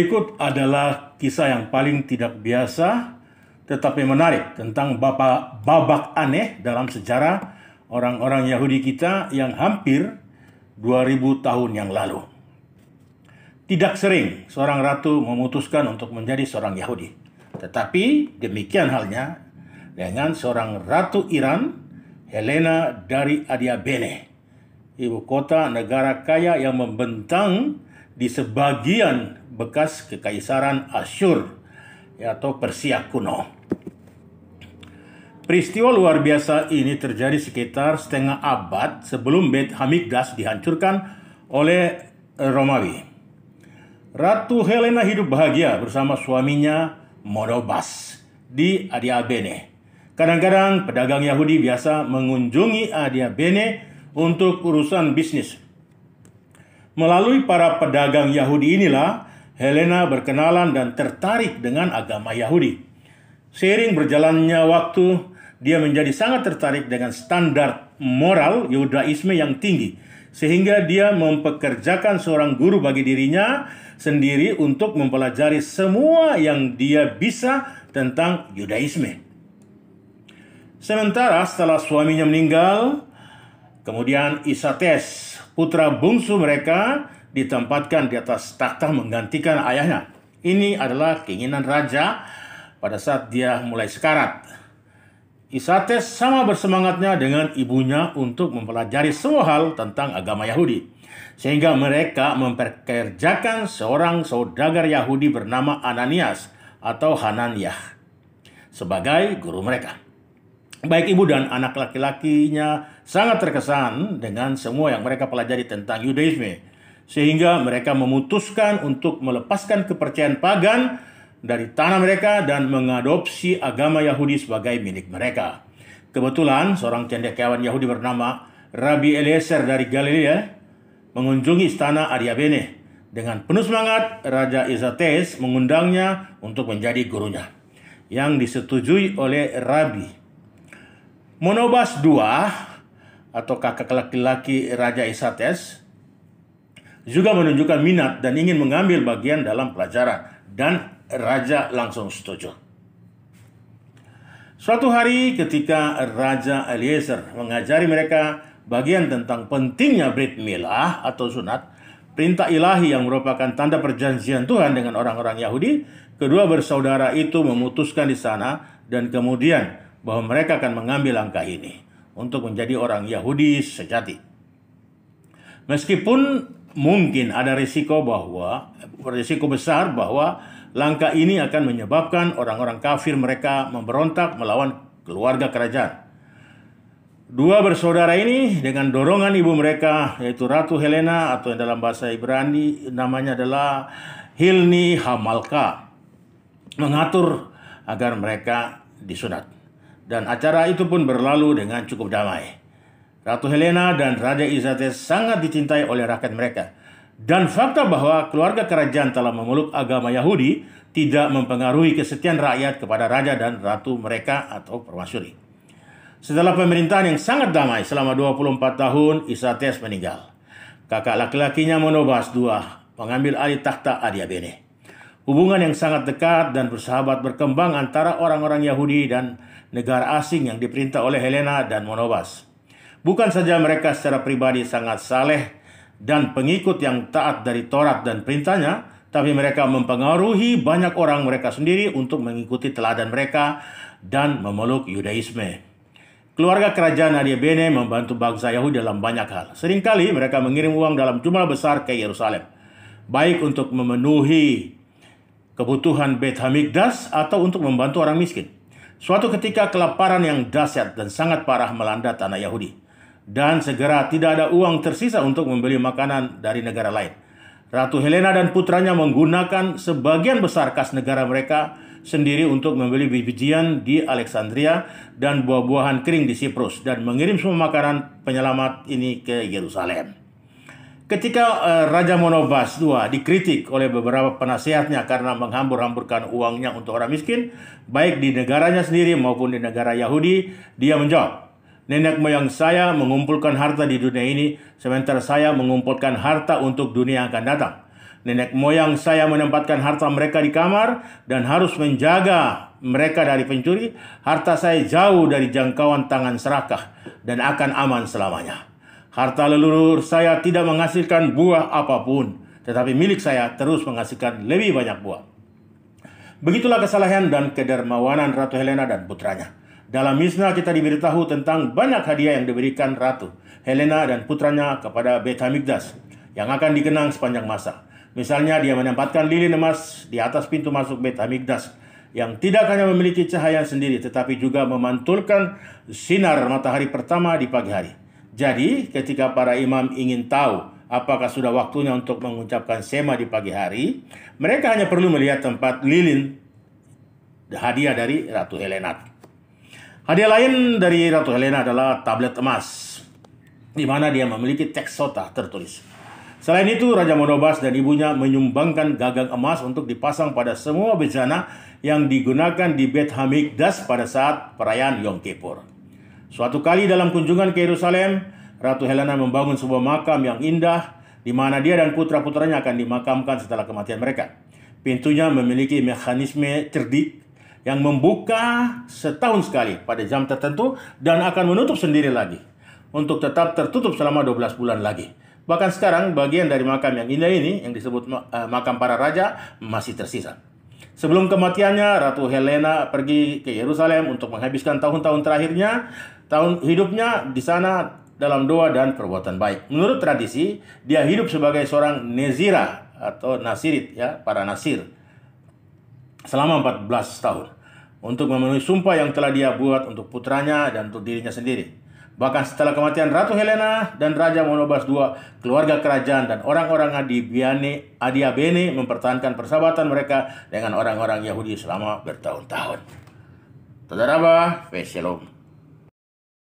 berikut adalah kisah yang paling tidak biasa tetapi menarik tentang bapak babak aneh dalam sejarah orang-orang Yahudi kita yang hampir 2000 tahun yang lalu. Tidak sering seorang ratu memutuskan untuk menjadi seorang Yahudi. Tetapi demikian halnya dengan seorang ratu Iran, Helena dari Adiabene, ibu kota negara kaya yang membentang di sebagian bekas kekaisaran Asyur atau Persia kuno. Peristiwa luar biasa ini terjadi sekitar setengah abad sebelum Bet Hamikdas dihancurkan oleh Romawi. Ratu Helena hidup bahagia bersama suaminya Morobas di Adiabene. Kadang-kadang pedagang Yahudi biasa mengunjungi Adiabene untuk urusan bisnis. Melalui para pedagang Yahudi inilah Helena berkenalan dan tertarik dengan agama Yahudi. Seiring berjalannya waktu, dia menjadi sangat tertarik dengan standar moral Yudaisme yang tinggi, sehingga dia mempekerjakan seorang guru bagi dirinya sendiri untuk mempelajari semua yang dia bisa tentang Yudaisme. Sementara setelah suaminya meninggal, kemudian Isates, putra bungsu mereka, ditempatkan di atas takhta menggantikan ayahnya. Ini adalah keinginan raja pada saat dia mulai sekarat. Isates sama bersemangatnya dengan ibunya untuk mempelajari semua hal tentang agama Yahudi. Sehingga mereka memperkerjakan seorang saudagar Yahudi bernama Ananias atau Hananiah sebagai guru mereka. Baik ibu dan anak laki-lakinya sangat terkesan dengan semua yang mereka pelajari tentang Yudaisme sehingga mereka memutuskan untuk melepaskan kepercayaan pagan dari tanah mereka dan mengadopsi agama Yahudi sebagai milik mereka. Kebetulan seorang cendekiawan Yahudi bernama Rabbi Eliezer dari Galilea mengunjungi istana Ariabene. Dengan penuh semangat, Raja Izates mengundangnya untuk menjadi gurunya yang disetujui oleh Rabi. Monobas II atau kakak laki-laki Raja Isates juga menunjukkan minat dan ingin mengambil bagian dalam pelajaran dan raja langsung setuju. Suatu hari ketika Raja Eliezer mengajari mereka bagian tentang pentingnya Brit Milah atau sunat, perintah ilahi yang merupakan tanda perjanjian Tuhan dengan orang-orang Yahudi, kedua bersaudara itu memutuskan di sana dan kemudian bahwa mereka akan mengambil langkah ini untuk menjadi orang Yahudi sejati. Meskipun mungkin ada risiko bahwa risiko besar bahwa langkah ini akan menyebabkan orang-orang kafir mereka memberontak melawan keluarga kerajaan. Dua bersaudara ini dengan dorongan ibu mereka yaitu Ratu Helena atau yang dalam bahasa Ibrani namanya adalah Hilni Hamalka mengatur agar mereka disunat. Dan acara itu pun berlalu dengan cukup damai. Ratu Helena dan Raja Elizabeth sangat dicintai oleh rakyat mereka. Dan fakta bahwa keluarga kerajaan telah memeluk agama Yahudi tidak mempengaruhi kesetiaan rakyat kepada raja dan ratu mereka atau permaisuri. Setelah pemerintahan yang sangat damai selama 24 tahun, Isates meninggal. Kakak laki-lakinya Monobas II mengambil alih takhta Adiabene. Hubungan yang sangat dekat dan bersahabat berkembang antara orang-orang Yahudi dan negara asing yang diperintah oleh Helena dan Monobas. Bukan saja mereka secara pribadi sangat saleh dan pengikut yang taat dari Taurat dan perintahnya, tapi mereka mempengaruhi banyak orang mereka sendiri untuk mengikuti teladan mereka dan memeluk Yudaisme. Keluarga kerajaan Nadia Bene membantu bangsa Yahudi dalam banyak hal. Seringkali mereka mengirim uang dalam jumlah besar ke Yerusalem, baik untuk memenuhi kebutuhan Beth Hamikdas atau untuk membantu orang miskin. Suatu ketika kelaparan yang dahsyat dan sangat parah melanda tanah Yahudi dan segera tidak ada uang tersisa untuk membeli makanan dari negara lain. Ratu Helena dan putranya menggunakan sebagian besar kas negara mereka sendiri untuk membeli biji-bijian di Alexandria dan buah-buahan kering di Siprus dan mengirim semua makanan penyelamat ini ke Yerusalem. Ketika eh, Raja Monobas II dikritik oleh beberapa penasihatnya karena menghambur-hamburkan uangnya untuk orang miskin, baik di negaranya sendiri maupun di negara Yahudi, dia menjawab, Nenek moyang saya mengumpulkan harta di dunia ini, sementara saya mengumpulkan harta untuk dunia yang akan datang. Nenek moyang saya menempatkan harta mereka di kamar dan harus menjaga mereka dari pencuri. Harta saya jauh dari jangkauan tangan serakah dan akan aman selamanya. Harta leluhur saya tidak menghasilkan buah apapun, tetapi milik saya terus menghasilkan lebih banyak buah. Begitulah kesalahan dan kedermawanan Ratu Helena dan putranya. Dalam Mishnah kita diberitahu tentang banyak hadiah yang diberikan Ratu Helena dan putranya kepada Betamigdas yang akan dikenang sepanjang masa. Misalnya dia menempatkan lilin emas di atas pintu masuk Betamigdas yang tidak hanya memiliki cahaya sendiri tetapi juga memantulkan sinar matahari pertama di pagi hari. Jadi ketika para imam ingin tahu apakah sudah waktunya untuk mengucapkan sema di pagi hari, mereka hanya perlu melihat tempat lilin hadiah dari Ratu Helena. Hadiah lain dari Ratu Helena adalah tablet emas, di mana dia memiliki teks sota tertulis. Selain itu, Raja Monobas dan ibunya menyumbangkan gagang emas untuk dipasang pada semua bejana yang digunakan di Beth Hamikdas pada saat perayaan Yom Kippur. Suatu kali dalam kunjungan ke Yerusalem, Ratu Helena membangun sebuah makam yang indah di mana dia dan putra-putranya akan dimakamkan setelah kematian mereka. Pintunya memiliki mekanisme cerdik yang membuka setahun sekali pada jam tertentu dan akan menutup sendiri lagi untuk tetap tertutup selama 12 bulan lagi. Bahkan sekarang bagian dari makam yang indah ini yang disebut eh, makam para raja masih tersisa. Sebelum kematiannya, Ratu Helena pergi ke Yerusalem untuk menghabiskan tahun-tahun terakhirnya, tahun hidupnya di sana dalam doa dan perbuatan baik. Menurut tradisi, dia hidup sebagai seorang nezira atau nasirit ya, para nasir selama 14 tahun untuk memenuhi sumpah yang telah dia buat untuk putranya dan untuk dirinya sendiri. Bahkan setelah kematian Ratu Helena dan Raja Monobas II, keluarga kerajaan dan orang-orang Adibiane, Adiabene mempertahankan persahabatan mereka dengan orang-orang Yahudi selama bertahun-tahun. Tadarabah, Shalom.